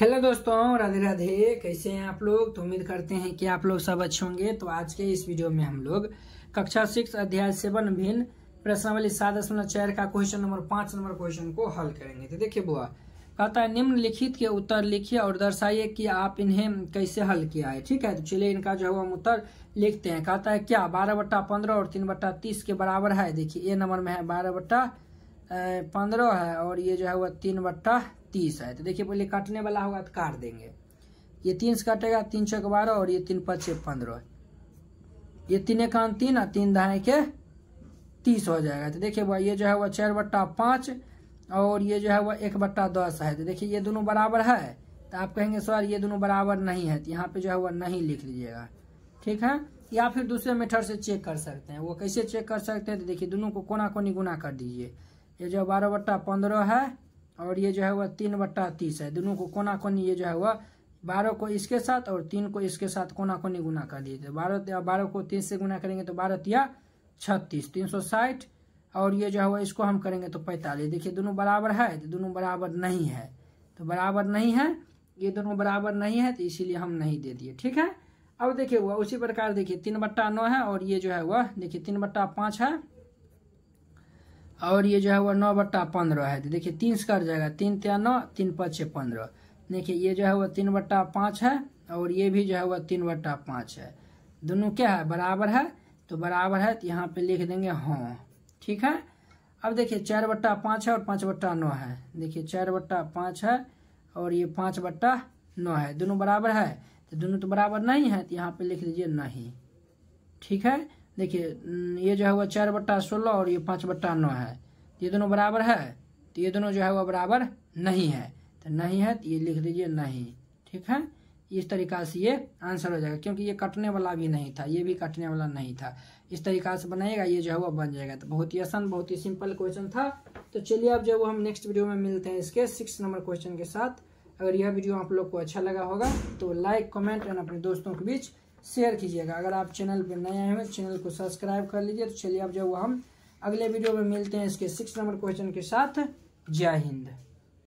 hello दोस्तों राधे राधे कैसे हैं आप लोग तो उम्मीद करते हैं कि आप लोग सब अच्छे होंगे तो आज के इस वीडियो में हम लोग कक्षा सिक्स अध्याय सेवन भिन्न प्रश्नवली सात दशमलव चार का क्वेश्चन नंबर पाँच नंबर क्वेश्चन को हल करेंगे तो देखिए बुआ कहता है निम्नलिखित के उत्तर लिखिए और दर्शाइए कि आप इन्हें कैसे हल किया है ठीक है तो चलिए इनका जो है हम उत्तर लिखते हैं कहता है क्या बारह बट्टा पंद्रह और तीन बट्टा तीस के बराबर है देखिए ए नंबर में है बारह बट्टा पंद्रह है और ये जो है वह तीन बट्टा तीस है तो देखिए पहले काटने वाला होगा तो काट देंगे ये तीन से काटेगा तीन चौक बारह और ये तीन पच्चे पंद्रह ये तीन एकान तीन और तीन दहाई के तीस हो जाएगा तो देखिए भाई ये जो है वह चार बट्टा पाँच और ये जो है वह एक बट्टा दस है तो देखिए ये दोनों बराबर है तो आप कहेंगे सर ये दोनों बराबर नहीं है तो यहाँ पे जो है वह नहीं लिख लीजिएगा ठीक है या फिर दूसरे मेथड से चेक कर सकते हैं वो कैसे चेक कर सकते हैं तो देखिए दोनों को कोना कोनी गुना कर दीजिए ये जो है बारह बट्टा पंद्रह है और ये जो है वह तीन बट्टा तीस है दोनों को कोना कोनी ये जो है वह बारह को इसके साथ और तीन को इसके साथ कोना कोनी गुना कर लिए बारह बारह को तीन से गुना करेंगे तो बारह या छत्तीस तीन सौ साठ और ये जो है वह इसको हम करेंगे तो पैंतालीस देखिए दोनों बराबर है तो दोनों बराबर नहीं है तो बराबर नहीं है ये दोनों बराबर नहीं है तो इसीलिए हम नहीं दे दिए ठीक है अब देखिए वह उसी प्रकार देखिए तीन बट्टा नौ है और ये जो है वह देखिए तीन बट्टा पाँच है और ये जो है वो नौ बट्टा पंद्रह है तो देखिए तीन से कट जाएगा तीन त्या नौ तीन पच्चे पंद्रह देखिए ये जो है वो तीन बट्टा पाँच है और ये भी जो है वो तीन बट्टा पाँच है दोनों क्या है बराबर है तो बराबर है तो यहाँ पे लिख देंगे हाँ ठीक है अब देखिए चार बट्टा पाँच है और पाँच बट्टा नौ है देखिए चार बट्टा पाँच है और ये पाँच बट्टा नौ है दोनों बराबर है तो दोनों तो बराबर नहीं है तो यहाँ पर लिख लीजिए नहीं ठीक है देखिए ये जो है वो चार बट्टा सोलह और ये पाँच बट्टा नौ है तो ये दोनों बराबर है तो ये दोनों जो है वह बराबर नहीं है तो नहीं है तो ये लिख दीजिए नहीं ठीक है इस तरीका से ये आंसर हो जाएगा क्योंकि ये कटने वाला भी नहीं था ये भी कटने वाला नहीं था इस तरीका से बनाएगा ये जो है वो बन जाएगा तो बहुत ही आसान बहुत ही सिंपल क्वेश्चन था तो चलिए अब जो हम नेक्स्ट वीडियो में मिलते हैं इसके सिक्स नंबर क्वेश्चन के साथ अगर यह वीडियो आप लोग को अच्छा लगा होगा तो लाइक कमेंट एंड अपने दोस्तों के बीच शेयर कीजिएगा अगर आप चैनल पर नए आए हैं चैनल को सब्सक्राइब कर लीजिए तो चलिए अब जब हम अगले वीडियो में मिलते हैं इसके सिक्स नंबर क्वेश्चन के साथ जय हिंद